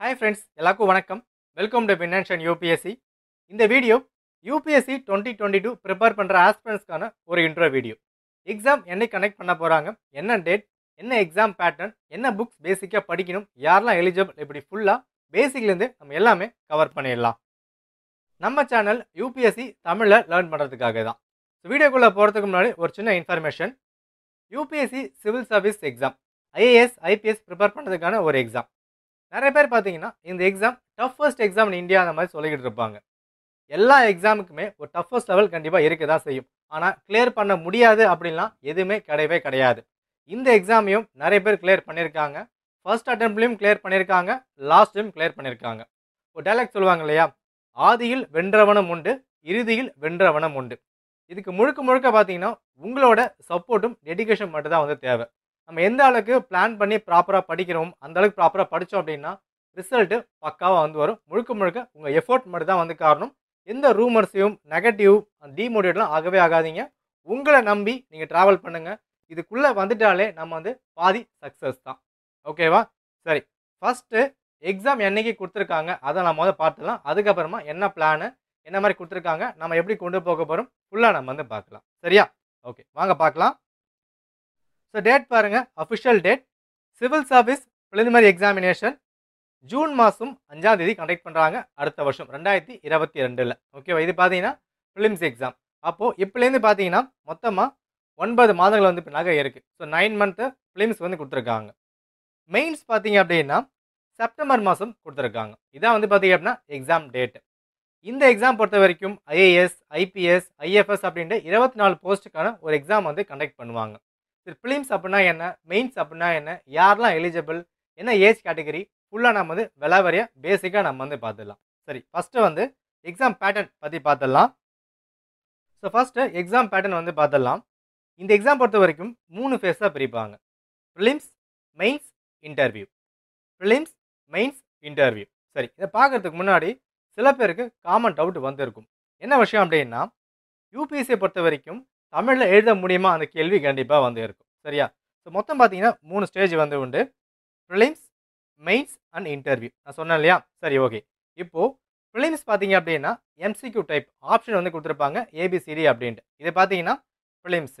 hi friends எல்லாருக்கும் வணக்கம் welcome to finance and UPSC இந்த video UPSC twenty twenty two prepare பண்ணுற ஆஸ்பிரண்ட்ஸ்க்கான ஒரு இன்ட்ரோ வீடியோ எக்ஸாம் என்னை கனெக்ட் பண்ண போகிறாங்க என்ன டேட் என்ன எக்ஸாம் பேட்டர்ன் என்ன புக்ஸ் பேசிக்காக படிக்கணும் யாரெல்லாம் எலிஜிபிள் இப்படி ஃபுல்லாக பேசிக்லேருந்து நம்ம எல்லாமே கவர் பண்ணிடலாம் நம்ம சேனல் யூபிஎஸ்சி தமிழில் லேர்ன் பண்ணுறதுக்காக தான் வீடியோக்குள்ளே போகிறதுக்கு முன்னாடி ஒரு சின்ன information UPSC civil service exam IAS IPS prepare பண்ணுறதுக்கான ஒரு எக்ஸாம் நிறைய பேர் பார்த்தீங்கன்னா இந்த எக்ஸாம் டஃபஸ்ட் எக்ஸாம் இந்தியா அந்த மாதிரி சொல்லிக்கிட்டு இருப்பாங்க எல்லா எக்ஸாமுக்குமே ஒரு டஃபஸ்ட் லெவல் கண்டிப்பாக இருக்க தான் செய்யும் ஆனால் கிளியர் பண்ண முடியாது அப்படின்லாம் எதுவுமே கிடையவே கிடையாது இந்த எக்ஸாமையும் நிறைய பேர் கிளியர் பண்ணியிருக்காங்க ஃபர்ஸ்ட் அட்டம்ப்ட்லேயும் கிளியர் பண்ணியிருக்காங்க லாஸ்ட்லையும் கிளியர் பண்ணியிருக்காங்க ஒரு டைலாக் சொல்லுவாங்க இல்லையா ஆதியில் வென்றவனம் உண்டு இறுதியில் வென்றவனம் உண்டு இதுக்கு முழுக்க முழுக்க பார்த்தீங்கன்னா உங்களோட சப்போர்ட்டும் டெடிக்கேஷன் மட்டும் தான் வந்து தேவை நம்ம எந்த அளவுக்கு பிளான் பண்ணி ப்ராப்பராக படிக்கிறோம் அந்த அளவுக்கு ப்ராப்பராக படித்தோம் அப்படின்னா ரிசல்ட்டு பக்காவாக வந்து வரும் முழுக்க முழுக்க உங்கள் எஃபோர்ட் மட்டும் தான் வந்து காரணம் எந்த ரூமர்ஸையும் நெகட்டிவ் டிமோட்டிவேட்லாம் ஆகவே ஆகாதீங்க உங்களை நம்பி நீங்கள் ட்ராவல் பண்ணுங்கள் இதுக்குள்ளே வந்துட்டாலே நம்ம வந்து பாதி சக்ஸஸ் தான் ஓகேவா சரி ஃபஸ்ட்டு எக்ஸாம் என்றைக்கு கொடுத்துருக்காங்க அதை நம்ம முதல்ல பார்த்துலாம் அதுக்கப்புறமா என்ன பிளானு என்ன மாதிரி கொடுத்துருக்காங்க நம்ம எப்படி கொண்டு போக போகிறோம் ஃபுல்லாக நம்ம வந்து பார்க்கலாம் சரியா ஓகே வாங்க பார்க்கலாம் ஸோ டேட் பாருங்கள் official date civil service preliminary examination June மாதம் அஞ்சாம் தேதி கண்டக்ட் பண்ணுறாங்க அடுத்த வருஷம் ரெண்டாயிரத்தி இருபத்தி ரெண்டில் ஓகேவா இது பார்த்தீங்கன்னா ஃபிலிம்ஸ் எக்ஸாம் அப்போது இப்போலேருந்து பார்த்தீங்கன்னா மொத்தமாக ஒன்பது மாதங்கள் வந்து இப்போ நகை இருக்குது ஸோ நைன் மந்த்து ஃபிலிம்ஸ் வந்து கொடுத்துருக்காங்க மெயின்ஸ் பார்த்தீங்க அப்படின்னா செப்டம்பர் மாதம் கொடுத்துருக்காங்க இதான் வந்து பார்த்தீங்க அப்படின்னா எக்ஸாம் டேட்டு இந்த எக்ஸாம் பொறுத்த வரைக்கும் ஐஏஎஸ் ஐபிஎஸ் ஐஎஃப்எஸ் அப்படின்ற இருபத்தி நாலு போஸ்ட்டுக்கான ஒரு எக்ஸாம் வந்து கண்டக்ட் பண்ணுவாங்க சரி ஃபிலிம்ஸ் அப்படின்னா என்ன மெயின்ஸ் அப்படின்னா என்ன யாரெல்லாம் எலிஜிபிள் என்ன ஏஜ் கேட்டகரி ஃபுல்லாக நம்ம வந்து விலாவரியாக பேசிக்காக நம்ம வந்து பார்த்துடலாம் சரி ஃபஸ்ட்டு வந்து எக்ஸாம் பேட்டர்ன் பற்றி பார்த்துடலாம் ஸோ ஃபஸ்ட்டு எக்ஸாம் பேட்டர்ன் வந்து பார்த்துடலாம் இந்த எக்ஸாம் பொறுத்த வரைக்கும் மூணு ஃபேஸாக பிரிப்பாங்க prelims mains interview prelims mains interview சரி இதை பார்க்குறதுக்கு முன்னாடி சில பேருக்கு காமன் டவுட் வந்திருக்கும் என்ன விஷயம் அப்படின்னா யூபிஎஸ்சியை பொறுத்த வரைக்கும் தமிழில் எழுத முடியுமா அந்த கேள்வி கண்டிப்பாக வந்து இருக்கும் சரியா ஸோ மொத்தம் பார்த்தீங்கன்னா மூணு ஸ்டேஜ் வந்து உண்டு ஃபிலிம்ஸ் மெயின்ஸ் அண்ட் இன்டர்வியூ நான் சொன்னேன் இல்லையா சரி ஓகே இப்போது ஃபிலிம்ஸ் பார்த்தீங்க அப்படின்னா எம்சிக்யூ டைப் ஆப்ஷன் வந்து கொடுத்துருப்பாங்க ஏபிசிடி அப்படின்ட்டு இதை பார்த்தீங்கன்னா ஃபிலிம்ஸ்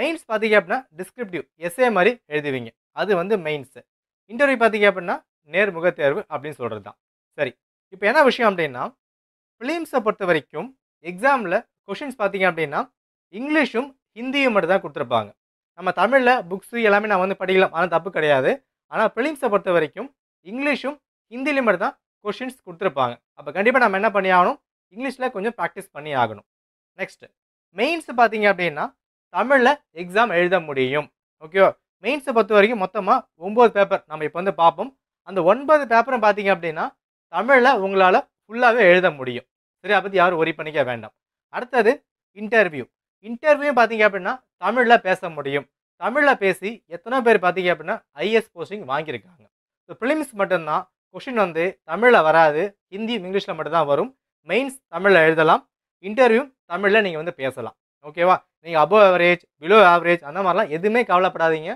மெயின்ஸ் பார்த்தீங்க அப்படின்னா டிஸ்கிரிப்டிவ் எஸ்ஏ மாதிரி எழுதுவீங்க அது வந்து மெயின்ஸு இன்டர்வியூ பார்த்தீங்க அப்படின்னா நேர்முக தேர்வு அப்படின்னு சொல்கிறது தான் சரி இப்போ என்ன விஷயம் அப்படின்னா ஃபிலிம்ஸை பொறுத்த வரைக்கும் எக்ஸாமில் கொஷின்ஸ் பார்த்தீங்க அப்படின்னா இங்கிலீஷும் ஹிந்தியும் மட்டும் தான் கொடுத்துருப்பாங்க நம்ம தமிழில் புக்ஸு எல்லாமே நான் வந்து படிக்கலாம் ஆனால் தப்பு கிடையாது ஆனால் ஃபிலிம்ஸை பொறுத்த வரைக்கும் இங்கிலீஷும் ஹிந்திலையும் மட்டும் தான் கொஷின்ஸ் கொடுத்துருப்பாங்க அப்போ கண்டிப்பாக நம்ம என்ன பண்ணி ஆகணும் இங்கிலீஷில் கொஞ்சம் ப்ராக்டிஸ் பண்ணி ஆகணும் நெக்ஸ்ட்டு மெயின்ஸ் பார்த்தீங்க அப்படின்னா தமிழில் எக்ஸாம் எழுத முடியும் ஓகேவா மெயின்ஸை பொறுத்த வரைக்கும் மொத்தமாக ஒம்பது பேப்பர் நம்ம இப்போ வந்து பார்ப்போம் அந்த ஒன்பது பேப்பரும் பார்த்தீங்க அப்படின்னா தமிழில் உங்களால் ஃபுல்லாகவே எழுத முடியும் சரி அதை பற்றி யாரும் ஒரி பண்ணிக்க வேண்டாம் அடுத்தது இன்டர்வியூ இன்டர்வியூ பார்த்தீங்க அப்படின்னா தமிழில் பேச முடியும் தமிழில் பேசி எத்தனை பேர் பார்த்தீங்க அப்படின்னா ஐஎஸ் போஸ்டிங் வாங்கியிருக்காங்க ஸோ ஃபிலிம்ஸ் மட்டும்தான் கொஷின் வந்து தமிழில் வராது ஹிந்தி இங்கிலீஷில் மட்டும்தான் வரும் மெயின்ஸ் தமிழில் எழுதலாம் இன்டர்வியூ தமிழில் நீங்கள் வந்து பேசலாம் ஓகேவா நீங்கள் அபோவ் ஆவரேஜ் பிலோ ஆவரேஜ் அந்த மாதிரிலாம் எதுவுமே கவலைப்படாதீங்க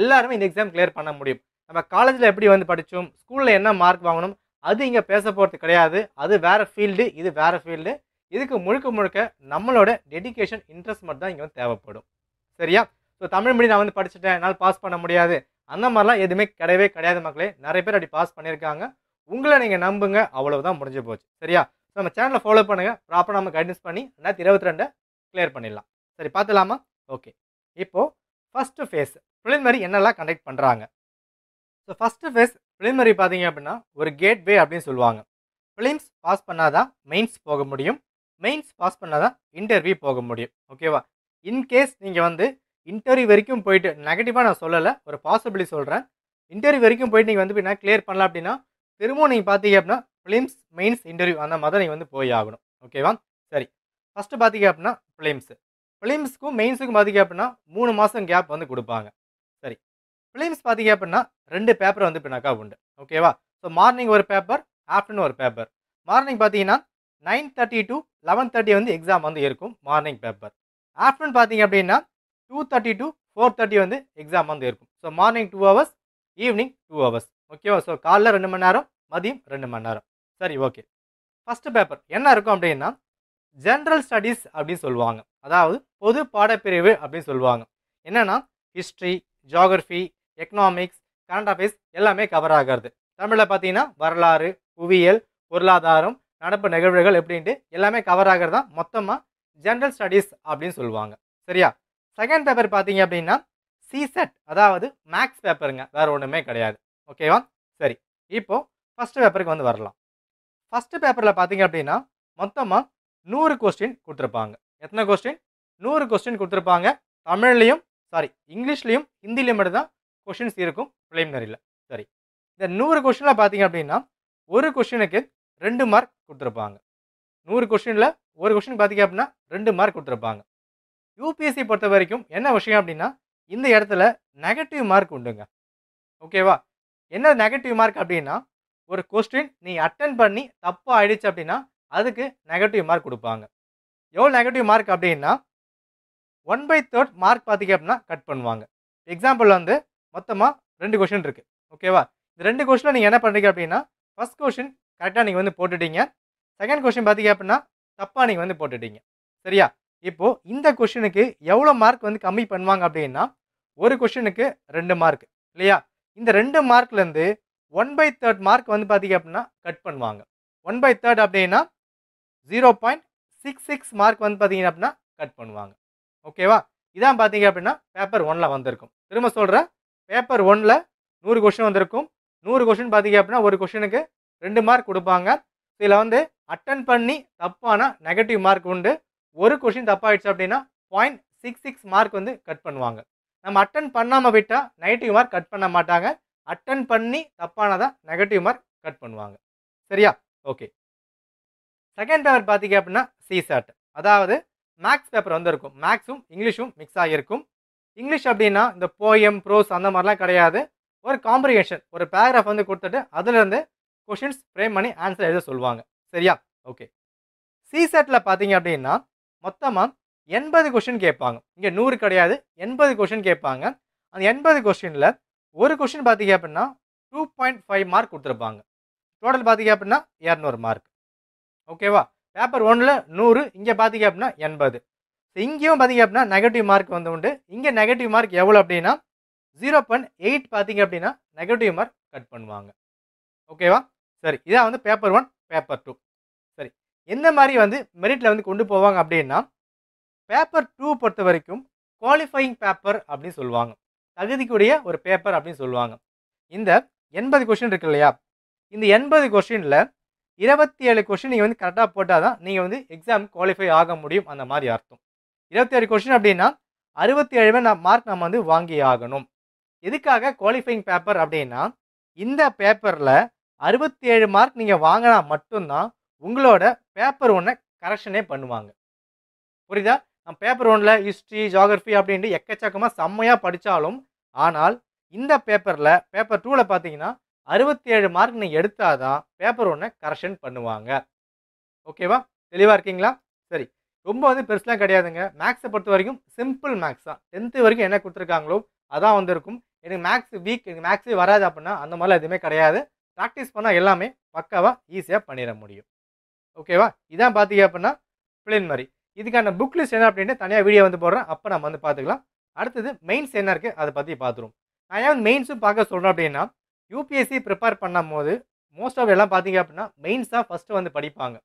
எல்லாருமே இந்த எக்ஸாம் கிளியர் பண்ண முடியும் நம்ம காலேஜில் எப்படி வந்து படித்தோம் ஸ்கூலில் என்ன மார்க் வாங்கணும் அது இங்கே பேச போகிறது கிடையாது அது வேறு ஃபீல்டு இது வேறு ஃபீல்டு இதுக்கு முழுக்க முழுக்க நம்மளோட டெடிக்கேஷன் இன்ட்ரெஸ்ட் மட்டும் தான் இங்கே வந்து தேவைப்படும் சரியா ஸோ தமிழ் மீடியம் நான் வந்து படிச்சுட்டேன் என்னால் பாஸ் பண்ண முடியாது அந்த மாதிரிலாம் எதுவுமே கிடையவே கிடையாது மக்களே நிறைய பேர் அப்படி பாஸ் பண்ணியிருக்காங்க உங்களை நீங்கள் நம்புங்க அவ்வளோதான் முடிஞ்சு போச்சு சரியா ஸோ நம்ம சேனலை ஃபாலோ பண்ணுங்கள் ப்ராப்பராக நம்ம கைடன்ஸ் பண்ணி ரெண்டாயிரத்தி இருபத்தி ரெண்டை கிளியர் பண்ணிடலாம் சரி பார்த்துலாமா ஓகே இப்போது ஃபஸ்ட்டு ஃபேஸ் மாதிரி என்னெல்லாம் கண்டக்ட் பண்ணுறாங்க so first phase prelim preliminary பார்த்தீங்க அப்படின்னா ஒரு கேட்வே அப்படின்னு சொல்லுவாங்க ஃபிலிம்ஸ் பாஸ் பண்ணாதான் மெயின்ஸ் போக முடியும் மெயின்ஸ் பாஸ் பண்ணாதான் இன்டர்வியூ போக முடியும் ஓகேவா இன்கேஸ் நீங்கள் வந்து இன்டர்வியூ வரைக்கும் போயிட்டு நெகட்டிவாக நான் சொல்லலை ஒரு பாசிபிலிட்டி சொல்கிறேன் இன்டர்வியூ வரைக்கும் போயிட்டு நீங்கள் வந்து என்ன கிளியர் பண்ணலாம் அப்படின்னா திரும்பவும் நீங்கள் பார்த்தீங்க அப்படின்னா ஃபிலிம்ஸ் மெயின்ஸ் இன்டர்வியூ அந்த மாதிரி நீங்கள் வந்து போய் ஆகணும் ஓகேவா சரி ஃபஸ்ட்டு பார்த்தீங்க அப்படின்னா ஃபிலிம்ஸ் ஃபிலிம்ஸுக்கும் மெயின்ஸுக்கும் பார்த்தீங்க அப்படின்னா மூணு மாதம் கேப் வந்து கொடுப்பாங்க சரி ஃபிலிம்ஸ் பார்த்தீங்க அப்படின்னா ரெண்டு பேப்பர் வந்து பின்னாக்கா உண்டு ஓகேவா ஸோ மார்னிங் ஒரு பேப்பர் ஆஃப்டர்நூன் ஒரு பேப்பர் மார்னிங் பார்த்தீங்கன்னா nine thirty to eleven thirty வந்து எக்ஸாம் வந்து இருக்கும் மார்னிங் பேப்பர் ஆஃப்டர்நூன் பார்த்தீங்க அப்படின்னா two thirty to four thirty வந்து எக்ஸாம் வந்து இருக்கும் so morning two hours evening two hours ஓகேவா ஸோ காலைல ரெண்டு மணி நேரம் மதியம் ரெண்டு மணி நேரம் சரி ஓகே ஃபஸ்ட்டு பேப்பர் என்ன இருக்கும் அப்படின்னா ஜென்ரல் ஸ்டடீஸ் அப்படின்னு சொல்லுவாங்க அதாவது பொது பாடப்பிரிவு அப்படின்னு சொல்லுவாங்க என்னென்னா history geography economics current affairs எல்லாமே கவர் ஆகிறது தமிழில் பார்த்தீங்கன்னா வரலாறு புவியியல் பொருளாதாரம் நடப்பு நிகழ்வுகள் எப்படின்ட்டு எல்லாமே கவர் ஆகிறது தான் மொத்தமாக ஜென்ரல் ஸ்டடீஸ் அப்படின்னு சொல்லுவாங்க சரியா செகண்ட் பேப்பர் பார்த்தீங்க அப்படின்னா சிசெட் அதாவது மேக்ஸ் பேப்பருங்க வேறு ஒன்றுமே கிடையாது ஓகேவா சரி இப்போது ஃபஸ்ட்டு பேப்பருக்கு வந்து வரலாம் ஃபஸ்ட்டு பேப்பரில் பார்த்தீங்க அப்படின்னா மொத்தமாக நூறு கொஸ்டின் கொடுத்துருப்பாங்க எத்தனை கொஸ்டின் நூறு கொஸ்டின் கொடுத்துருப்பாங்க தமிழ்லேயும் சாரி இங்கிலீஷ்லேயும் ஹிந்திலையும் மட்டும்தான் கொஷின்ஸ் இருக்கும் ப்ரிலிமினரியில் சரி இந்த நூறு கொஷினில் பார்த்தீங்க அப்படின்னா ஒரு கொஷினுக்கு ரெண்டு மார்க் கொடுத்துருப்பாங்க நூறு கொஷினில் ஒரு கொஷின் பார்த்தீங்க அப்படின்னா ரெண்டு மார்க் கொடுத்துருப்பாங்க யூபிஎஸ்சி பொறுத்த வரைக்கும் என்ன விஷயம் அப்படின்னா இந்த இடத்துல நெகட்டிவ் மார்க் உண்டுங்க ஓகேவா என்ன நெகட்டிவ் மார்க் அப்படின்னா ஒரு கொஸ்டின் நீ அட்டன் பண்ணி தப்பாக ஆயிடுச்சு அப்படின்னா அதுக்கு நெகட்டிவ் மார்க் கொடுப்பாங்க எவ்வளோ நெகட்டிவ் மார்க் அப்படின்னா ஒன் பை தேர்ட் மார்க் பார்த்தீங்க அப்படின்னா கட் பண்ணுவாங்க எக்ஸாம்பிள் வந்து மொத்தமாக ரெண்டு கொஷின் இருக்குது ஓகேவா இந்த ரெண்டு கொஷினில் நீங்கள் என்ன பண்ணுறீங்க அப்படின்னா ஃபஸ்ட் கொஷின் கரெக்டாக நீங்கள் வந்து போட்டுட்டீங்க செகண்ட் கொஷின் பார்த்தீங்க அப்படின்னா தப்பாக நீங்கள் வந்து போட்டுட்டீங்க சரியா இப்போது இந்த கொஷனுக்கு எவ்வளோ மார்க் வந்து கம்மி பண்ணுவாங்க அப்படின்னா ஒரு கொஷனுக்கு ரெண்டு மார்க் இல்லையா இந்த ரெண்டு மார்க்லேருந்து ஒன் பை தேர்ட் மார்க் வந்து பார்த்தீங்க அப்படின்னா கட் பண்ணுவாங்க ஒன் பை தேர்ட் அப்படின்னா zero point six six mark வந்து பார்த்தீங்க அப்படின்னா கட் பண்ணுவாங்க ஓகேவா இதான் பார்த்தீங்க அப்படின்னா பேப்பர் ஒன்ல வந்திருக்கும் திரும்ப சொல்கிறேன் பேப்பர் ஒன்ல நூறு கொஷின் வந்திருக்கும் நூறு கொஷின் பார்த்தீங்க அப்படின்னா ஒரு கொஷினுக்கு ரெண்டு மார்க் கொடுப்பாங்க இதில் வந்து அட்டன் பண்ணி தப்பான நெகட்டிவ் மார்க் உண்டு ஒரு கொஷின் தப்பாகிடுச்சு அப்படின்னா பாயிண்ட் சிக்ஸ் சிக்ஸ் மார்க் வந்து கட் பண்ணுவாங்க நம்ம அட்டன் பண்ணாமல் விட்டால் நெகட்டிவ் மார்க் கட் பண்ண மாட்டாங்க அட்டன் பண்ணி தப்பானதான் நெகட்டிவ் மார்க் கட் பண்ணுவாங்க சரியா ஓகே செகண்ட் பேப்பர் பார்த்தீங்க அப்படின்னா சிசாட் அதாவது மேக்ஸ் பேப்பர் வந்திருக்கும் மேக்ஸும் இங்கிலீஷும் மிக்ஸ் ஆகியிருக்கும் இங்கிலீஷ் அப்படின்னா இந்த போயம் ப்ரோஸ் அந்த மாதிரிலாம் கிடையாது ஒரு காம்ப்ரிகேஷன் ஒரு பேராகிராஃப் வந்து கொடுத்துட்டு அதுலேருந்து கொஷின்ஸ் ஃப்ரேம் பண்ணி ஆன்சர் எழுத சொல்லுவாங்க சரியா ஓகே சிசெட்டில் பார்த்தீங்க அப்படின்னா மொத்தமாக எண்பது கொஷின் கேட்பாங்க இங்கே நூறு கிடையாது எண்பது கொஷின் கேட்பாங்க அந்த எண்பது கொஷினில் ஒரு கொஷின் பார்த்தீங்க அப்படின்னா டூ பாயிண்ட் ஃபைவ் மார்க் கொடுத்துருப்பாங்க டோட்டல் பார்த்தீங்க அப்படின்னா இரநூறு மார்க் ஓகேவா பேப்பர் ஒன்றில் நூறு இங்கே பார்த்தீங்க அப்படின்னா எண்பது இங்கேயும் பார்த்தீங்க அப்படின்னா நெகட்டிவ் மார்க் வந்து உண்டு இங்கே நெகட்டிவ் மார்க் எவ்வளோ அப்படின்னா ஜீரோ பாயிண்ட் எயிட் பார்த்தீங்க அப்படின்னா நெகட்டிவ் மார்க் கட் பண்ணுவாங்க ஓகேவா சரி இதான் வந்து பேப்பர் ஒன் பேப்பர் டூ சரி எந்த மாதிரி வந்து மெரிட்டில் வந்து கொண்டு போவாங்க அப்படின்னா பேப்பர் டூ பொறுத்த வரைக்கும் குவாலிஃபையிங் பேப்பர் அப்படின்னு சொல்லுவாங்க தகுதிக்குடைய ஒரு பேப்பர் அப்படின்னு சொல்லுவாங்க இந்த எண்பது கொஷின் இருக்கு இல்லையா இந்த எண்பது கொஷினில் இருபத்தி ஏழு கொஷின் நீங்கள் வந்து கரெக்டாக போட்டால் தான் நீங்கள் வந்து எக்ஸாம் குவாலிஃபை ஆக முடியும் அந்த மாதிரி அர்த்தம் இருபத்தேழு கொஷின் அப்படின்னா அறுபத்தி ஏழு நான் மார்க் நம்ம வந்து வாங்கி ஆகணும் எதுக்காக குவாலிஃபைங் பேப்பர் அப்படின்னா இந்த பேப்பரில் அறுபத்தி ஏழு மார்க் நீங்கள் வாங்கினா மட்டும்தான் உங்களோட பேப்பர் ஒன்றை கரெக்ஷனே பண்ணுவாங்க புரியுதா நம்ம பேப்பர் ஒன்றில் ஹிஸ்ட்ரி ஜாகிரஃபி அப்படின்ட்டு எக்கச்சக்கமாக செம்மையாக படித்தாலும் ஆனால் இந்த பேப்பரில் பேப்பர் டூவில் பார்த்தீங்கன்னா அறுபத்தி ஏழு மார்க் நீங்கள் எடுத்தால் தான் பேப்பர் ஒன்றை கரெக்ஷன் பண்ணுவாங்க ஓகேவா தெளிவாக இருக்கீங்களா சரி ரொம்ப வந்து பெருசுலாம் கிடையாதுங்க மேக்ஸை பொறுத்த வரைக்கும் சிம்பிள் மேக்ஸ் தான் டென்த்து வரைக்கும் என்ன கொடுத்துருக்காங்களோ அதான் வந்திருக்கும் எனக்கு மேக்ஸ் வீக் எனக்கு மேக்ஸே வராது அப்படின்னா அந்த மாதிரிலாம் எதுவுமே கிடையாது ப்ராக்டிஸ் பண்ணால் எல்லாமே பக்காவாக ஈஸியாக பண்ணிட முடியும் ஓகேவா இதான் பார்த்தீங்க அப்படின்னா மாதிரி இதுக்கான புக் லிஸ்ட் என்ன அப்படின்னு தனியாக வீடியோ வந்து போடுறேன் அப்போ நம்ம வந்து பார்த்துக்கலாம் அடுத்தது மெயின்ஸ் என்ன இருக்குது அதை பற்றி பார்த்துருவோம் நான் ஏன் மெயின்ஸும் பார்க்க சொல்கிறேன் அப்படின்னா யூபிஎஸ்சி ப்ரிப்பேர் பண்ணும் போது மோஸ்ட் ஆஃப் எல்லாம் பார்த்தீங்க அப்படின்னா மெயின்ஸ் தான் ஃபஸ்ட்டு வந்து படிப்பாங்க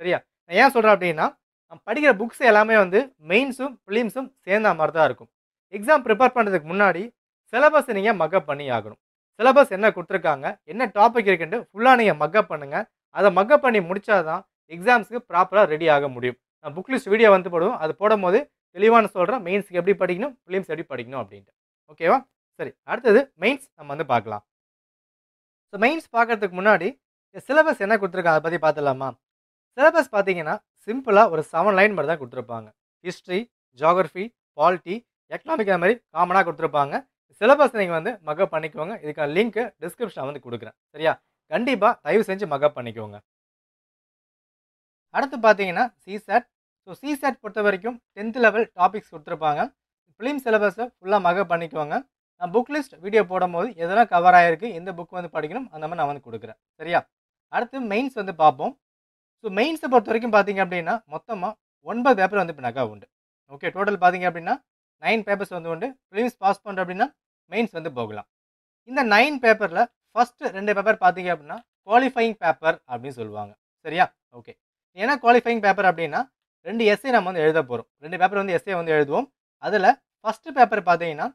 சரியா நான் ஏன் சொல்கிறேன் அப்படின்னா நம்ம படிக்கிற புக்ஸ் எல்லாமே வந்து மெயின்ஸும் ஃபிலிம்ஸும் சேர்ந்த மாதிரி தான் இருக்கும் எக்ஸாம் ப்ரிப்பேர் பண்ணுறதுக்கு முன்னாடி சிலபஸ் நீங்கள் மக்கப் பண்ணி ஆகணும் சிலபஸ் என்ன கொடுத்துருக்காங்க என்ன டாபிக் இருக்குன்ட்டு ஃபுல்லாக நீங்கள் மக்கப் பண்ணுங்கள் அதை மக்கப் பண்ணி தான் எக்ஸாம்ஸ்க்கு ப்ராப்பராக ரெடி ஆக முடியும் நான் புக் லிஸ்ட் வீடியோ வந்து போடுவோம் அது போடும்போது தெளிவான சொல்கிறேன் மெயின்ஸுக்கு எப்படி படிக்கணும் ஃபிலிம்ஸ் எப்படி படிக்கணும் அப்படின்ட்டு ஓகேவா சரி அடுத்தது மெயின்ஸ் நம்ம வந்து பார்க்கலாம் ஸோ மெயின்ஸ் பார்க்குறதுக்கு முன்னாடி சிலபஸ் என்ன கொடுத்துருக்காங்க அதை பற்றி பார்த்துடலாமா சிலபஸ் பார்த்தீங்கன்னா சிம்பிளாக ஒரு செவன் லைன் மாதிரி தான் கொடுத்துருப்பாங்க ஹிஸ்ட்ரி ஜாகிரஃபி பாலிட்டி எக்கனாமிக் அந்த மாதிரி காமனாக கொடுத்துருப்பாங்க சிலபஸ் நீங்கள் வந்து மக்கப் பண்ணிக்கோங்க இதுக்கான லிங்க்கு டிஸ்கிரிப்ஷனில் வந்து கொடுக்குறேன் சரியா கண்டிப்பாக தயவு செஞ்சு மக்கப் பண்ணிக்கோங்க அடுத்து பார்த்தீங்கன்னா சிசேட் ஸோ சிசேட் பொறுத்த வரைக்கும் டென்த் லெவல் டாபிக்ஸ் கொடுத்துருப்பாங்க ஃபிலிம் சிலபஸை ஃபுல்லாக மக பண்ணிக்கோங்க நான் புக் லிஸ்ட் வீடியோ போடும்போது எதெல்லாம் கவர் ஆகிருக்கு எந்த புக் வந்து படிக்கணும் அந்த மாதிரி நான் வந்து கொடுக்குறேன் சரியா அடுத்து மெயின்ஸ் வந்து பார்ப்போம் ஸோ மெயின்ஸை பொறுத்த வரைக்கும் பார்த்தீங்க அப்படின்னா மொத்தமாக ஒன்பது பேப்பர் வந்து இப்போ நகா உண்டு ஓகே டோட்டல் பார்த்தீங்க அப்படின்னா நைன் பேப்பர்ஸ் வந்து உண்டு ப்ரிலிம்ஸ் பாஸ் பண்ணுற அப்படின்னா மெயின்ஸ் வந்து போகலாம் இந்த நைன் பேப்பரில் ஃபஸ்ட்டு ரெண்டு பேப்பர் பார்த்தீங்க அப்படின்னா குவாலிஃபைங் பேப்பர் அப்படின்னு சொல்லுவாங்க சரியா ஓகே ஏன்னா குவாலிஃபைங் பேப்பர் அப்படின்னா ரெண்டு எஸ்ஏ நம்ம வந்து எழுத போகிறோம் ரெண்டு பேப்பர் வந்து எஸ்ஏ வந்து எழுதுவோம் அதில் ஃபஸ்ட்டு பேப்பர் பார்த்தீங்கன்னா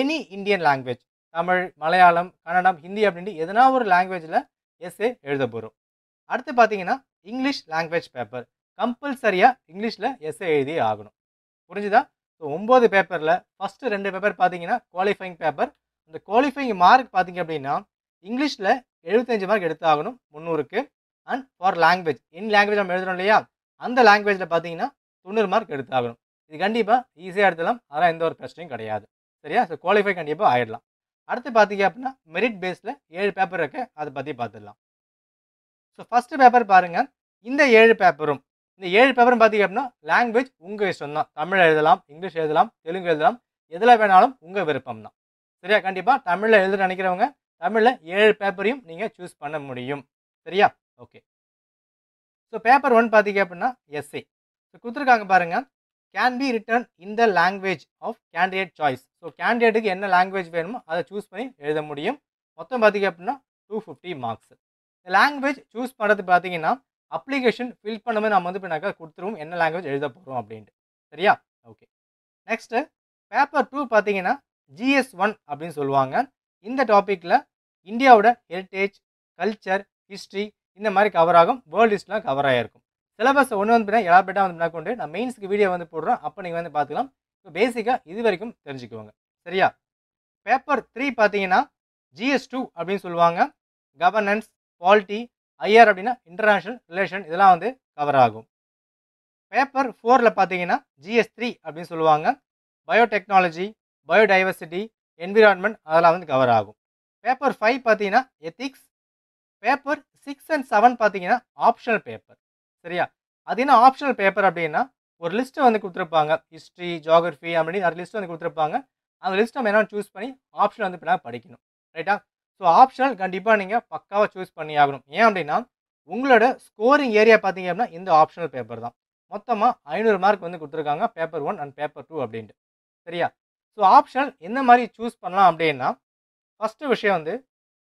any Indian language Tamil Malayalam Kannada Hindi அப்படின்ட்டு எதனா ஒரு லாங்குவேஜில் எஸ்ஏ எழுத போகிறோம் அடுத்து பார்த்தீங்கன்னா இங்கிலீஷ் லாங்குவேஜ் பேப்பர் கம்பல்சரியாக இங்கிலீஷில் எஸ்ஏ எழுதி ஆகணும் புரிஞ்சுதா ஸோ ஒம்பது பேப்பரில் ஃபஸ்ட்டு ரெண்டு பேப்பர் பார்த்தீங்கன்னா குவாலிஃபைங் பேப்பர் அந்த குவாலிஃபைங் மார்க் பார்த்தீங்க அப்படின்னா இங்கிலீஷில் எழுபத்தஞ்சு மார்க் எடுத்தாகணும் முந்நூறுக்கு and for language in language நம்ம எழுதணும் இல்லையா அந்த லாங்குவேஜில் பார்த்தீங்கன்னா தொண்ணூறு மார்க் எடுத்தாகணும் இது கண்டிப்பாக ஈஸியாக எடுத்துடலாம் அதெல்லாம் எந்த ஒரு பிரச்சனையும் கிடையாது சரியா ஸோ குவாலிஃபை கண்டிப்பாக ஆகிடலாம் அடுத்து பார்த்தீங்க அப்படின்னா மெரிட் பேஸில் ஏழு பேப்பர் இருக்குது அதை பற்றி பார்த்துடலாம் ஸோ ஃபஸ்ட்டு பேப்பர் பாருங்கள் இந்த ஏழு பேப்பரும் இந்த ஏழு பேப்பரும் பார்த்தீங்க அப்படின்னா லாங்குவேஜ் உங்கள் இஷ்டம் தான் தமிழ் எழுதலாம் இங்கிலீஷ் எழுதலாம் தெலுங்கு எழுதலாம் எதில் வேணாலும் உங்கள் விருப்பம் தான் சரியா கண்டிப்பாக தமிழில் எழுத நினைக்கிறவங்க தமிழில் ஏழு பேப்பரையும் நீங்கள் சூஸ் பண்ண முடியும் சரியா ஓகே ஸோ பேப்பர் ஒன் பார்த்தீங்க அப்படின்னா எஸ்ஏ ஸோ கொடுத்துருக்காங்க பாருங்கள் can be written in the language of candidate choice so கேண்டிடேட்டுக்கு என்ன லாங்குவேஜ் வேணுமோ அதை சூஸ் பண்ணி எழுத முடியும் மொத்தம் பார்த்தீங்க அப்படின்னா two fifty marks language choose பண்ணுறது பார்த்தீங்கன்னா அப்ளிகேஷன் ஃபில் பண்ணும்போது நம்ம வந்து இப்போ கொடுத்துருவோம் என்ன லாங்குவேஜ் எழுத போகிறோம் அப்படின்ட்டு சரியா ஓகே நெக்ஸ்ட்டு பேப்பர் டூ பார்த்தீங்கன்னா ஜிஎஸ் ஒன் அப்படின்னு சொல்லுவாங்க இந்த டாப்பிக்கில் இந்தியாவோட ஹெரிட்டேஜ் கல்ச்சர் ஹிஸ்ட்ரி இந்த மாதிரி கவர் ஆகும் வேர்ல்டு ஹிஸ்ட்ரிலாம் கவர் ஆகிருக்கும் சிலபஸ் ஒன்று வந்து எல்லா பேட்டா வந்து கொண்டு நான் மெயின்ஸ்க்கு வீடியோ வந்து போடுறோம் அப்போ நீங்கள் வந்து பார்த்துக்கலாம் இப்போ பேசிக்காக இது வரைக்கும் தெரிஞ்சுக்குவாங்க சரியா பேப்பர் த்ரீ பார்த்தீங்கன்னா ஜிஎஸ் டூ அப்படின்னு சொல்லுவாங்க கவர்னன்ஸ் பாலிட்டி ஐஆர் அப்படின்னா இன்டர்நேஷ்னல் ரிலேஷன் இதெல்லாம் வந்து கவர் ஆகும் பேப்பர் ஃபோரில் பார்த்தீங்கன்னா ஜிஎஸ் த்ரீ அப்படின்னு சொல்லுவாங்க பயோடெக்னாலஜி பயோடைவர்சிட்டி என்விரான்மெண்ட் அதெல்லாம் வந்து கவர் ஆகும் பேப்பர் ஃபைவ் பார்த்தீங்கன்னா ethics paper six and seven பார்த்தீங்கன்னா ஆப்ஷனல் பேப்பர் சரியா அது என்ன ஆப்ஷனல் பேப்பர் அப்படின்னா ஒரு லிஸ்ட்டை வந்து கொடுத்துருப்பாங்க ஹிஸ்ட்ரி ஜாகிரஃபி அப்படின்னு அது லிஸ்ட்டு வந்து கொடுத்துருப்பாங்க அந்த லிஸ்ட்டை நம்ம என்ன சூஸ் பண்ணி ஆப்ஷன் வந்து இப்போ படிக்கணும் ரைட்டா ஸோ ஆப்ஷனல் கண்டிப்பாக நீங்கள் பக்காவாக சூஸ் பண்ணி ஆகணும் ஏன் அப்படின்னா உங்களோட ஸ்கோரிங் ஏரியா பார்த்தீங்க அப்படின்னா இந்த ஆப்ஷனல் பேப்பர் தான் மொத்தமாக ஐநூறு மார்க் வந்து கொடுத்துருக்காங்க paper one and paper two அப்படின்ட்டு சரியா ஸோ ஆப்ஷனல் என்ன மாதிரி சூஸ் பண்ணலாம் அப்படின்னா ஃபஸ்ட்டு விஷயம் வந்து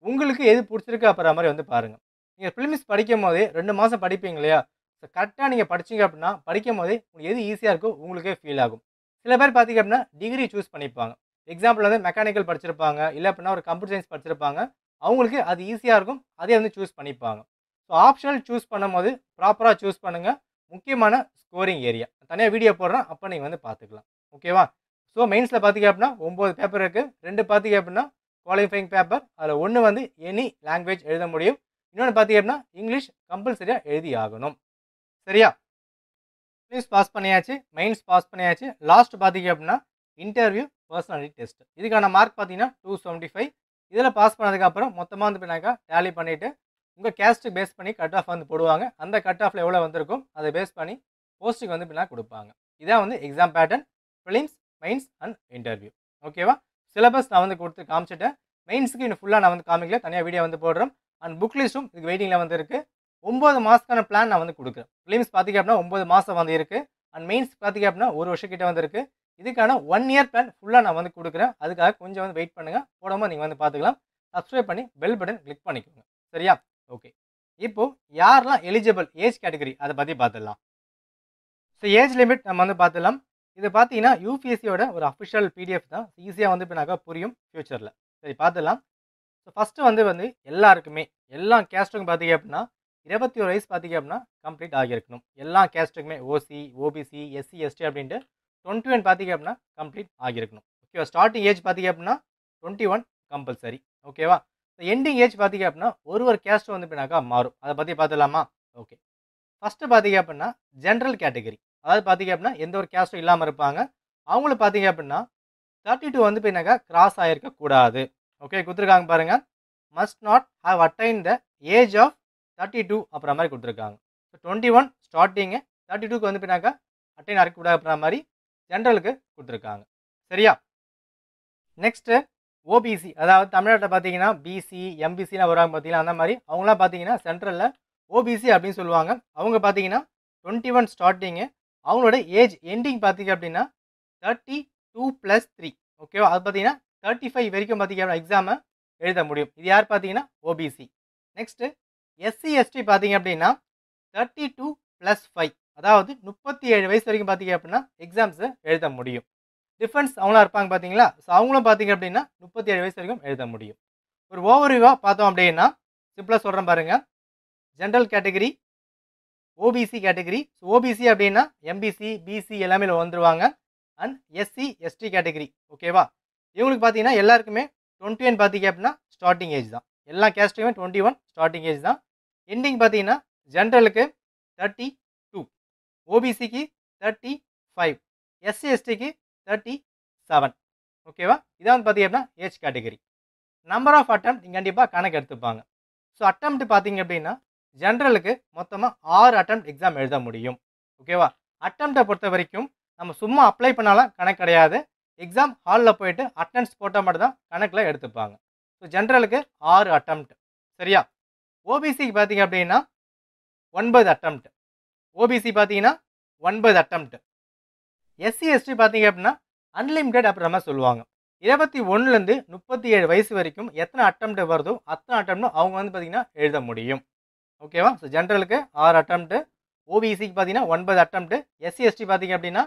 உங்களுக்கு எது பிடிச்சிருக்கு அப்புற மாதிரி வந்து பாருங்கள் நீங்கள் ஃபிலிம்ஸ் படிக்கும் போதே ரெண்டு மாதம் படிப்பீங்க இல்லையா ஸோ கரெக்டாக நீங்கள் படிச்சிங்க அப்படின்னா படிக்கும் போதே உங்களுக்கு எது ஈஸியாக இருக்கோ உங்களுக்கே ஃபீல் ஆகும் சில பேர் பார்த்திங்க அப்படின்னா டிகிரி சூஸ் பண்ணிப்பாங்க எக்ஸாம்பிள் வந்து மெக்கானிக்கல் படிச்சிருப்பாங்க இல்லை அப்படின்னா ஒரு கம்ப்யூட்டர் சயின்ஸ் படிச்சிருப்பாங்க அவங்களுக்கு அது ஈஸியாக இருக்கும் அதே வந்து சூஸ் பண்ணிப்பாங்க ஸோ ஆப்ஷனல் சூஸ் பண்ணும்போது ப்ராப்பராக சூஸ் பண்ணுங்கள் முக்கியமான ஸ்கோரிங் ஏரியா தனியாக வீடியோ போடுறோம் அப்போ நீங்கள் வந்து பார்த்துக்கலாம் ஓகேவா ஸோ மெயின்ஸில் பார்த்தீங்க அப்படின்னா ஒம்பது பேப்பர் இருக்குது ரெண்டு பார்த்தீங்க அப்படின்னா குவாலிஃபைங் பேப்பர் அதில் ஒன்று வந்து எனி லாங்குவேஜ் எழுத முடியும் இன்னொன்று பார்த்தீங்க அப்படின்னா இங்கிலீஷ் கம்பல்சரியாக எழுதி ஆகணும் சரியா இங்கிலீஷ் பாஸ் பண்ணியாச்சு மெயின்ஸ் பாஸ் பண்ணியாச்சு லாஸ்ட் பார்த்தீங்க அப்படின்னா இன்டர்வியூ பர்சனாலிட்டி டெஸ்ட் இதுக்கான மார்க் பார்த்தீங்கன்னா டூ செவன்ட்டி ஃபைவ் இதில் பாஸ் பண்ணதுக்கப்புறம் மொத்தமாக வந்து பின்னாக்கா டேலி பண்ணிவிட்டு உங்கள் கேஸ்ட்டுக்கு பேஸ் பண்ணி கட் ஆஃப் வந்து போடுவாங்க அந்த கட் ஆஃபில் எவ்வளோ வந்திருக்கும் அதை பேஸ் பண்ணி போஸ்ட்டுக்கு வந்து பின்னா கொடுப்பாங்க இதான் வந்து exam pattern prelims mains and interview ஓகேவா சிலபஸ் நான் வந்து கொடுத்து காமிச்சிட்டேன் மெயின்ஸுக்கு இன்னும் ஃபுல்லாக நான் வந்து காமிக்கல தனியாக வீடியோ வந்து போடுறோம் அண்ட் புக் லிஸ்ட்டும் இதுக்கு வெயிட்டிங்கில் வந்து இருக்குது ஒம்பது மாதத்துக்கான பிளான் நான் வந்து கொடுக்குறேன் ஃபிலிம்ஸ் பார்த்திங்க அப்படின்னா ஒம்பது மாதம் வந்து இருக்குது அண்ட் மெயின்ஸ் பார்த்திங்க அப்படின்னா ஒரு வருஷக்கிட்ட கிட்டே வந்து இருக்குது இதுக்கான ஒன் இயர் பிளான் ஃபுல்லாக நான் வந்து கொடுக்குறேன் அதுக்காக கொஞ்சம் வந்து வெயிட் பண்ணுங்கள் போடாமல் நீங்கள் வந்து பார்த்துக்கலாம் சப்ஸ்கிரைப் பண்ணி பெல் பட்டன் கிளிக் பண்ணிக்கோங்க சரியா ஓகே இப்போது யாரெல்லாம் எலிஜிபிள் ஏஜ் கேட்டகரி அதை பற்றி பார்த்துடலாம் ஸோ ஏஜ் லிமிட் நம்ம வந்து பார்த்துடலாம் இது பார்த்தீங்கன்னா யூபிஎஸ்சியோட ஒரு அஃபிஷியல் பிடிஎஃப் தான் ஈஸியாக வந்து இப்போ புரியும் ஃப்யூச்சரில் சரி பார்த்துடலாம் ஸோ ஃபஸ்ட்டு வந்து வந்து எல்லாருக்குமே எல்லா கேஸ்ட்டுக்கும் பார்த்தீங்க அப்படின்னா இருபத்தி ஒரு வயசு பார்த்தீங்க அப்படின்னா கம்ப்ளீட் ஆகியிருக்கணும் எல்லா கேஸ்ட்டுக்குமே ஓசி ஓபிசி எஸ்சி எஸ்டி அப்படின்ட்டு டுவெண்ட்டி ஒன் பார்த்தீங்க அப்படின்னா கம்ப்ளீட் ஆகியிருக்கணும் ஓகேவா ஸ்டார்டிங் ஏஜ் பார்த்தீங்க அப்படின்னா டுவெண்ட்டி ஒன் கம்பல்சரி ஓகேவா எண்டிங் ஏஜ் பார்த்தீங்க அப்படின்னா ஒரு ஒரு கேஸ்ட் வந்து அப்படின்னாக்கா மாறும் அதை பற்றி பார்த்துலாமா ஓகே ஃபஸ்ட்டு பார்த்தீங்க அப்படின்னா ஜென்ரல் கேட்டகரி அதாவது பார்த்தீங்க அப்படின்னா எந்த ஒரு கேஸ்ட்டும் இல்லாமல் இருப்பாங்க அவங்களும் பார்த்தீங்க அப்படின்னா தேர்ட்டி டூ வந்து போயினாக்கா கிராஸ் கூடாது ஓகே கொடுத்துருக்காங்க பாருங்கள் must not have attained the age of thirty two அப்புறம் மாதிரி கொடுத்துருக்காங்க ஸோ டுவெண்ட்டி ஒன் ஸ்டார்டிங்கு தேர்ட்டி டூக்கு வந்து போயினாக்கா அட்டைன் ஆகக்கூடாது அப்புறம் மாதிரி ஜென்ரலுக்கு கொடுத்துருக்காங்க சரியா நெக்ஸ்ட்டு ஓபிசி அதாவது தமிழ்நாட்டில் பார்த்தீங்கன்னா பிசி எம்பிசிலாம் வருவாங்க பார்த்தீங்கன்னா அந்த மாதிரி அவங்களாம் பார்த்தீங்கன்னா சென்ட்ரலில் ஓபிசி அப்படின்னு சொல்லுவாங்க அவங்க பார்த்தீங்கன்னா டுவெண்ட்டி ஒன் ஸ்டார்டிங்கு அவங்களோட ஏஜ் எண்டிங் பார்த்தீங்க அப்படின்னா தேர்ட்டி டூ ப்ளஸ் த்ரீ ஓகேவா அது பார்த்தீங்கன்னா தேர்ட்டி ஃபைவ் வரைக்கும் பார்த்தீங்க எக்ஸாமை எழுத முடியும் இது யார் பார்த்தீங்கன்னா ஓபிசி நெக்ஸ்ட்டு எஸ்சி எஸ்டி பார்த்தீங்க அப்படின்னா தேர்ட்டி டூ ப்ளஸ் ஃபைவ் அதாவது முப்பத்தி ஏழு வயசு வரைக்கும் பார்த்தீங்க அப்படின்னா எக்ஸாம்ஸை எழுத முடியும் டிஃபென்ஸ் அவங்களாம் இருப்பாங்க பார்த்தீங்களா ஸோ அவங்களும் பார்த்தீங்க அப்படின்னா முப்பத்தி ஏழு வயசு வரைக்கும் எழுத முடியும் ஒரு ஓவர்வியூவாக பார்த்தோம் அப்படின்னா சிம்பிளாக சொல்கிறேன் பாருங்கள் general category OBC category so OBC அப்படின்னா எம்பிசி பிசி எல்லாமே வந்துருவாங்க அண்ட் எஸ்சி எஸ்டி கேட்டகரி ஓகேவா இவங்களுக்கு பார்த்தீங்கன்னா எல்லாருக்குமே டுவெண்ட்டி ஒன் பார்த்தீங்க அப்படின்னா ஸ்டார்டிங் ஏஜ் தான் எல்லா கேஸ்ட்டுமே டுவெண்ட்டி ஒன் ஸ்டார்டிங் ஏஜ் தான் எண்டிங் பார்த்தீங்கன்னா ஜென்ரலுக்கு தேர்ட்டி ஓபிசிக்கு தேர்ட்டி ஃபைவ் எஸ்சி எஸ்டிக்கு தேர்ட்டி செவன் ஓகேவா இதான் வந்து பார்த்தீங்க அப்படின்னா age category number of attempt கண்டிப்பாக கணக்கு எடுத்துப்பாங்க ஸோ அட்டம் பார்த்தீங்க அப்படின்னா ஜென்ரலுக்கு மொத்தமாக ஆறு அட்டம் எக்ஸாம் எழுத முடியும் ஓகேவா அட்டம்ப்டை பொறுத்த வரைக்கும் நம்ம சும்மா அப்ளை பண்ணாலும் கணக்கு கிடையாது எக்ஸாம் ஹாலில் போயிட்டு அட்டன்ஸ் போட்டால் மட்டும் தான் கணக்கில் எடுத்துப்பாங்க ஸோ ஜென்ரலுக்கு ஆறு அட்டம்ப்ட் சரியா ஓபிசிக்கு பார்த்தீங்க அப்படின்னா ஒன்பது அட்டம்ப்ட் ஓபிசி பார்த்தீங்கன்னா ஒன்பது அட்டம்ப்ட் எஸ்சி எஸ்டி பார்த்தீங்க அப்படின்னா அன்லிமிட்டெட் மாதிரி சொல்லுவாங்க இருபத்தி ஒன்றுலேருந்து முப்பத்தி ஏழு வயசு வரைக்கும் எத்தனை அட்டம்ப்ட் வருதோ அத்தனை அட்டம்ப்டும் அவங்க வந்து பார்த்திங்கன்னா எழுத முடியும் ஓகேவா ஸோ ஜென்ரலுக்கு ஆறு அட்டம்ப்ட்டு ஓபிசிக்கு பார்த்தீங்கன்னா ஒன்பது அட்டம்ப்ட்டு எஸ்சி எஸ்டி பார்த்திங்க அப்படின்னா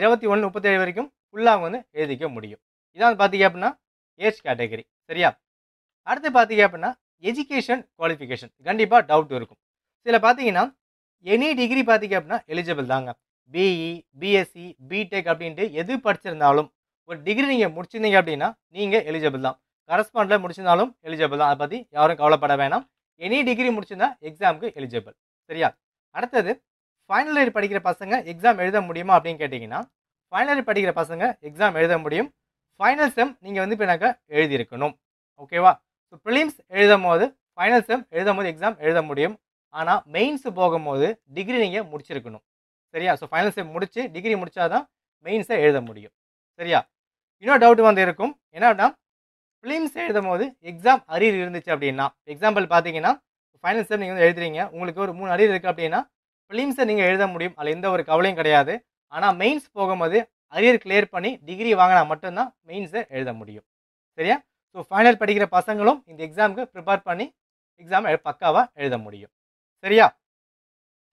இருபத்தி ஒன்று முப்பத்தேழு வரைக்கும் ஃபுல்லாக அவங்க வந்து எழுதிக்க முடியும் இதான் பார்த்தீங்க அப்படின்னா ஏஜ் கேட்டகரி சரியா அடுத்து பார்த்தீங்க அப்படின்னா எஜுகேஷன் குவாலிஃபிகேஷன் கண்டிப்பாக டவுட் இருக்கும் சில பார்த்தீங்கன்னா எனி டிகிரி பார்த்தீங்க அப்படின்னா எலிஜிபிள் தாங்க பிஇ பிஎஸ்சி பிடெக் அப்படின்ட்டு எது படிச்சிருந்தாலும் ஒரு டிகிரி நீங்கள் முடிச்சிருந்தீங்க அப்படின்னா நீங்கள் எலிஜிபிள் தான் கரஸ்பாண்டில் முடிச்சிருந்தாலும் எலிஜிபிள் தான் அதை பற்றி யாரும் கவலைப்பட வேணாம் எனி டிகிரி முடிச்சிருந்தா எக்ஸாமுக்கு எலிஜிபிள் சரியா அடுத்தது ஃபைனல் இயர் படிக்கிற பசங்க எக்ஸாம் எழுத முடியுமா அப்படின்னு கேட்டிங்கன்னா ஃபைனல் இயர் படிக்கிற பசங்க எக்ஸாம் எழுத முடியும் ஃபைனல் செம் நீங்கள் வந்து இப்போ எனக்கு எழுதியிருக்கணும் ஓகேவா ஸோ ப்ரிலிம்ஸ் எழுதும் போது ஃபைனல் செம் எழுதும் போது எக்ஸாம் எழுத முடியும் ஆனால் மெயின்ஸ் போகும்போது டிகிரி நீங்கள் முடிச்சிருக்கணும் சரியா ஸோ ஃபைனல் செம் முடித்து டிகிரி முடித்தாதான் மெயின்ஸை எழுத முடியும் சரியா இன்னொரு டவுட் வந்து இருக்கும் என்னன்னா ஃபிலிம்ஸ் எழுதும் போது எக்ஸாம் அரியர் இருந்துச்சு அப்படின்னா எக்ஸாம்பிள் பார்த்தீங்கன்னா ஃபைனல் செம் நீங்கள் வந்து எழுதுறீங்க உங்களுக்கு ஒரு மூணு அரியர் இருக்குது அப்படின்னா ஃபிலிம்ஸை நீங்கள் எழுத முடியும் அதில் எந்த ஒரு கவலையும் கிடையாது ஆனால் மெயின்ஸ் போகும்போது அரியர் கிளியர் பண்ணி டிகிரி வாங்கினா மட்டும்தான் மெயின்ஸை எழுத முடியும் சரியா ஸோ ஃபைனல் படிக்கிற பசங்களும் இந்த எக்ஸாமுக்கு ப்ரிப்பேர் பண்ணி எக்ஸாம் பக்காவாக எழுத முடியும் சரியா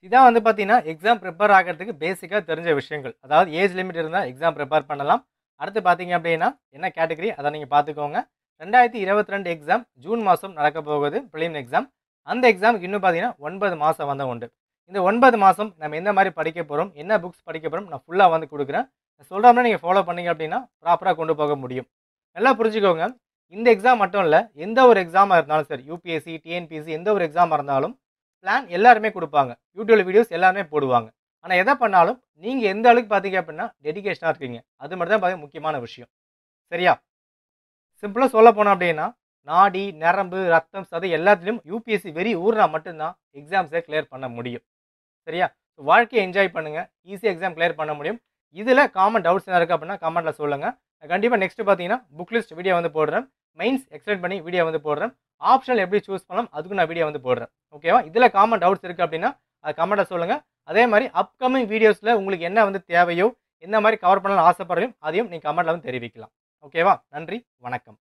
இதான் வந்து பார்த்தீங்கன்னா எக்ஸாம் ப்ரிப்பேர் ஆகிறதுக்கு பேசிக்காக தெரிஞ்ச விஷயங்கள் அதாவது ஏஜ் லிமிட் இருந்தால் எக்ஸாம் ப்ரிப்பேர் பண்ணலாம் அடுத்து பார்த்தீங்க அப்படின்னா என்ன கேட்டகரி அதை நீங்கள் பார்த்துக்கோங்க ரெண்டாயிரத்தி இருபத்தி ரெண்டு எக்ஸாம் ஜூன் மாதம் நடக்க போகுது ப்ரிலிம் எக்ஸாம் அந்த எக்ஸாமுக்கு இன்னும் பார்த்தீங்கன்னா ஒன்பது மாதம் வந்த உண்டு இந்த ஒன்பது மாதம் நம்ம எந்த மாதிரி படிக்க போகிறோம் என்ன புக்ஸ் படிக்க போகிறோம் நான் ஃபுல்லாக வந்து கொடுக்குறேன் சொல்கிறோம்னா நீங்கள் ஃபாலோ பண்ணீங்க அப்படின்னா ப்ராப்பராக கொண்டு போக முடியும் நல்லா புரிஞ்சுக்கோங்க இந்த எக்ஸாம் மட்டும் இல்லை எந்த ஒரு எக்ஸாமாக இருந்தாலும் சரி யூபிஎஸ்சி டிஎன்பிஎஸ்சி எந்த ஒரு எக்ஸாமாக இருந்தாலும் பிளான் எல்லாருமே கொடுப்பாங்க யூடியூப்ல வீடியோஸ் எல்லாருமே போடுவாங்க ஆனால் எதை பண்ணாலும் நீங்கள் எந்த அளவுக்கு பார்த்தீங்க அப்படின்னா டெடிக்கேஷனாக இருக்கீங்க அது மட்டும் தான் பார்த்தீங்க முக்கியமான விஷயம் சரியா சிம்பிளாக சொல்ல போனோம் அப்படின்னா நாடி நரம்பு ரத்தம் சதை எல்லாத்துலேயும் யூபிஎஸ்சி வெறி ஊர்னா மட்டும்தான் எக்ஸாம்ஸை கிளியர் பண்ண முடியும் சரியா வாழ்க்கையை என்ஜாய் பண்ணுங்கள் ஈஸியாக எக்ஸாம் கிளியர் பண்ண முடியும் இதில் காமன் டவுட்ஸ் என்ன இருக்குது அப்படின்னா கமெண்ட்டில் சொல்லுங்கள் கண்டிப்பாக நெக்ஸ்ட்டு பார்த்தீங்கன்னா புக் லிஸ்ட் வீடியோ வந்து போடுறேன் மெயின்ஸ் எக்ஸ்பிளைன் பண்ணி வீடியோ வந்து போடுறேன் ஆப்ஷனல் எப்படி சூஸ் பண்ணலாம் அதுக்கு நான் வீடியோ வந்து போடுறேன் ஓகேவா இதில் காமன் டவுட்ஸ் இருக்குது அப்படின்னா அது கமெண்ட்டை சொல்லுங்கள் அதே மாதிரி அப்கமிங் வீடியோஸில் உங்களுக்கு என்ன வந்து தேவையோ என்ன மாதிரி கவர் பண்ணலாம்னு ஆசைப்படுறையும் அதையும் நீங்கள் கமெண்ட்டில் வந்து தெரிவிக்கலாம் ஓகேவா நன்றி வணக்கம்